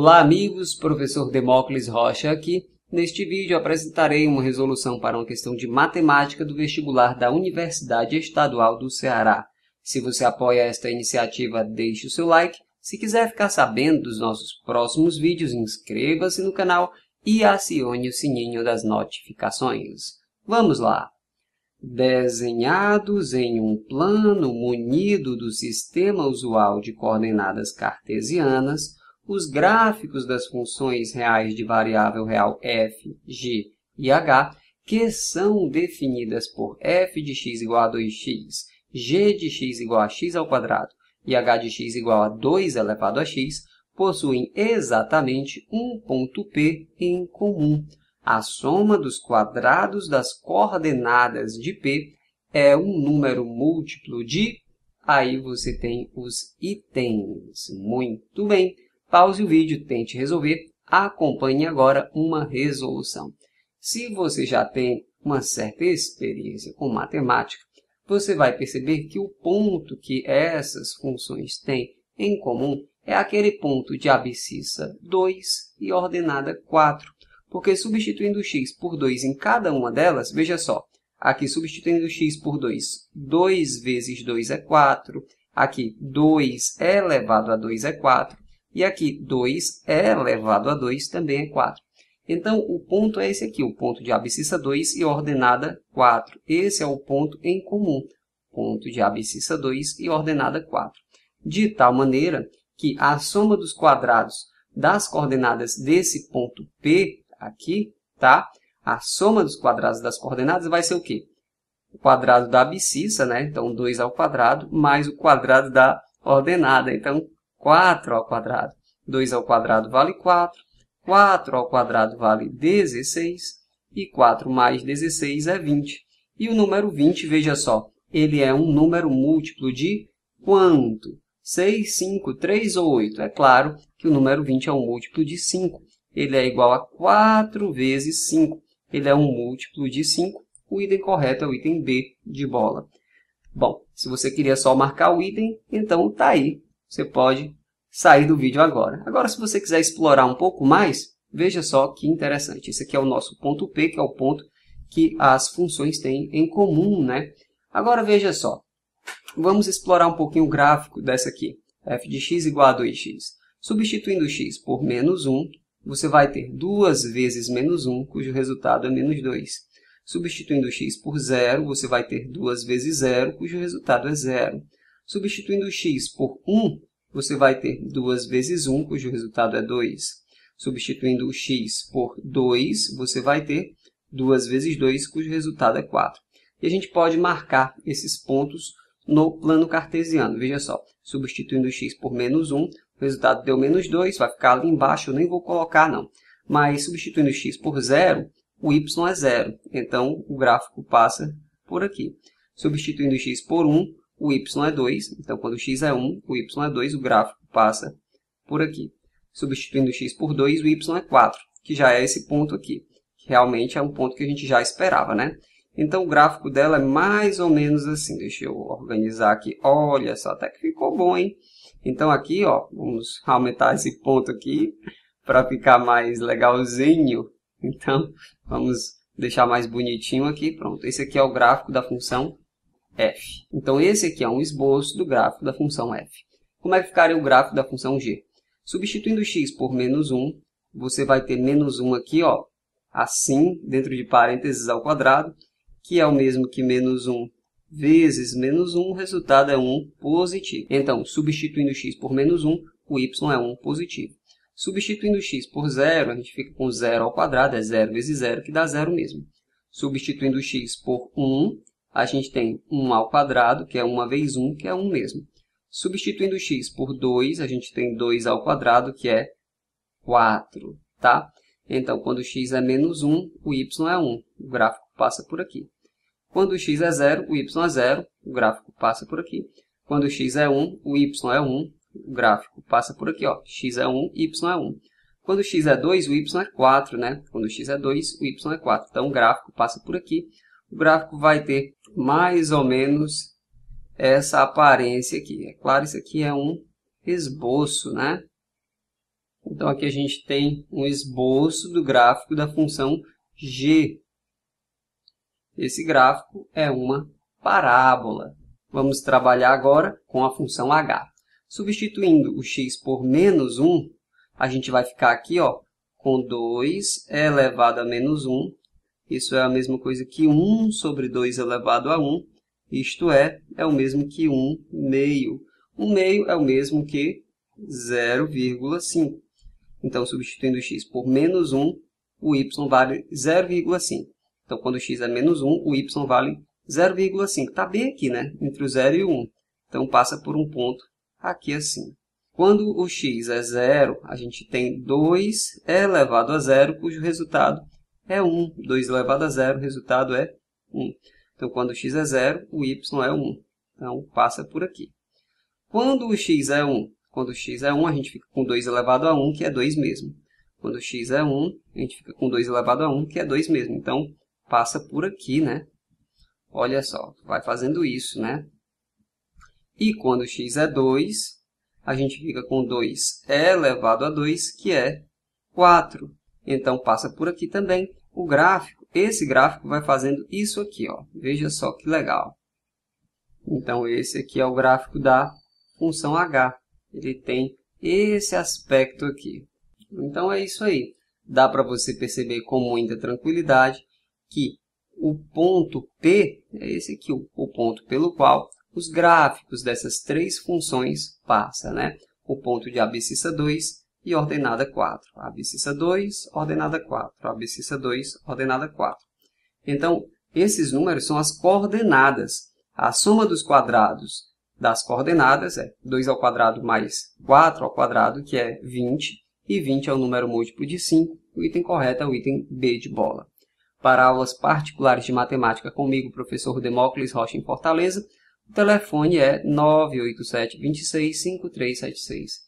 Olá amigos, professor Demócles Rocha aqui. Neste vídeo apresentarei uma resolução para uma questão de matemática do vestibular da Universidade Estadual do Ceará. Se você apoia esta iniciativa, deixe o seu like. Se quiser ficar sabendo dos nossos próximos vídeos, inscreva-se no canal e acione o sininho das notificações. Vamos lá! Desenhados em um plano munido do sistema usual de coordenadas cartesianas, os gráficos das funções reais de variável real f, g e h, que são definidas por f de x igual a 2x, g de x igual a x ao quadrado e h de x igual a 2 elevado a x, possuem exatamente um ponto P em comum. A soma dos quadrados das coordenadas de P é um número múltiplo de... Aí você tem os itens. Muito bem! Pause o vídeo, tente resolver, acompanhe agora uma resolução. Se você já tem uma certa experiência com matemática, você vai perceber que o ponto que essas funções têm em comum é aquele ponto de abscissa 2 e ordenada 4, porque substituindo x por 2 em cada uma delas, veja só, aqui substituindo x por 2, 2 vezes 2 é 4, aqui 2 elevado a 2 é 4, e aqui 2 é elevado a 2 também é 4. Então, o ponto é esse aqui, o ponto de abscissa 2 e ordenada 4. Esse é o ponto em comum, ponto de abscissa 2 e ordenada 4. De tal maneira que a soma dos quadrados das coordenadas desse ponto P aqui, tá? A soma dos quadrados das coordenadas vai ser o quê? O quadrado da abscissa, né? Então, 2 ao quadrado, mais o quadrado da ordenada. Então, 4 ao quadrado. 2 ao quadrado vale 4, 4 ao quadrado vale 16, e 4 mais 16 é 20. E o número 20, veja só, ele é um número múltiplo de quanto? 6, 5, 3 ou 8? É claro que o número 20 é um múltiplo de 5. Ele é igual a 4 vezes 5. Ele é um múltiplo de 5. O item correto é o item B de bola. Bom, se você queria só marcar o item, então está aí você pode sair do vídeo agora. Agora, se você quiser explorar um pouco mais, veja só que interessante. Esse aqui é o nosso ponto P, que é o ponto que as funções têm em comum, né? Agora, veja só. Vamos explorar um pouquinho o gráfico dessa aqui. f de x igual a 2x. Substituindo x por menos 1, você vai ter 2 vezes menos 1, cujo resultado é menos 2. Substituindo x por zero, você vai ter 2 vezes zero, cujo resultado é zero. Substituindo o x por 1, você vai ter 2 vezes 1, cujo resultado é 2. Substituindo o x por 2, você vai ter 2 vezes 2, cujo resultado é 4. E a gente pode marcar esses pontos no plano cartesiano. Veja só, substituindo x por menos 1, o resultado deu menos 2, vai ficar ali embaixo, eu nem vou colocar não. Mas substituindo x por 0, o y é 0, Então, o gráfico passa por aqui. Substituindo x por 1, o y é 2, então quando x é 1, o y é 2, o gráfico passa por aqui. Substituindo x por 2, o y é 4, que já é esse ponto aqui, que realmente é um ponto que a gente já esperava, né? Então, o gráfico dela é mais ou menos assim. Deixa eu organizar aqui. Olha só, até que ficou bom, hein? Então, aqui, ó, vamos aumentar esse ponto aqui para ficar mais legalzinho. Então, vamos deixar mais bonitinho aqui. Pronto, esse aqui é o gráfico da função f. Então esse aqui é um esboço do gráfico da função f. Como é que ficaria o gráfico da função g? Substituindo x por menos 1, você vai ter menos 1 aqui, ó, assim, dentro de parênteses ao quadrado, que é o mesmo que menos 1 vezes menos 1, o resultado é 1 positivo. Então, substituindo x por menos 1, o y é 1 positivo. Substituindo x por zero, a gente fica com zero ao quadrado, é zero vezes zero, que dá zero mesmo. Substituindo x por 1, a gente tem 1 ao quadrado, que é 1 vezes 1, que é 1 mesmo. Substituindo x por 2, a gente tem 2 ao quadrado, que é 4, tá? Então, quando x é menos 1, o y é 1, o gráfico passa por aqui. Quando x é 0, o y é 0, o gráfico passa por aqui. Quando x é 1, o y é 1, o gráfico passa por aqui, ó. x é 1, y é 1. Quando x é 2, o y é 4, né? Quando x é 2, o y é 4. Então, o gráfico passa por aqui o gráfico vai ter mais ou menos essa aparência aqui. É claro, isso aqui é um esboço, né? Então, aqui a gente tem um esboço do gráfico da função g. Esse gráfico é uma parábola. Vamos trabalhar agora com a função h. Substituindo o x por menos 1, a gente vai ficar aqui ó, com 2 elevado a menos 1 isso é a mesma coisa que 1 sobre 2 elevado a 1, isto é, é o mesmo que 1 meio. 1 meio é o mesmo que 0,5. Então, substituindo x por menos 1, o y vale 0,5. Então, quando x é menos 1, o y vale 0,5. Está bem aqui, né? Entre o 0 e o 1. Então, passa por um ponto aqui assim. Quando o x é zero, a gente tem 2 elevado a zero, cujo resultado é 1. 2 elevado a zero, o resultado é 1. Então, quando x é zero, o y é 1. Então, passa por aqui. Quando o x é 1, quando x é 1, a gente fica com 2 elevado a 1, que é 2 mesmo. Quando x é 1, a gente fica com 2 elevado a 1, que é 2 mesmo. Então, passa por aqui, né? Olha só, vai fazendo isso, né? E quando x é 2, a gente fica com 2 elevado a 2, que é 4. Então passa por aqui também o gráfico. Esse gráfico vai fazendo isso aqui, ó. Veja só que legal. Então esse aqui é o gráfico da função h. Ele tem esse aspecto aqui. Então é isso aí. Dá para você perceber com muita tranquilidade que o ponto P é esse aqui, o ponto pelo qual os gráficos dessas três funções passam, né? O ponto de abscissa 2 e ordenada 4, abscissa 2, ordenada 4, abscissa 2, ordenada 4. Então, esses números são as coordenadas. A soma dos quadrados das coordenadas é 2 ao quadrado mais 4 ao quadrado, que é 20, e 20 é o número múltiplo de 5. O item correto é o item B de bola. Para aulas particulares de matemática comigo, professor Demócles Rocha em Fortaleza, o telefone é 987 26 5376.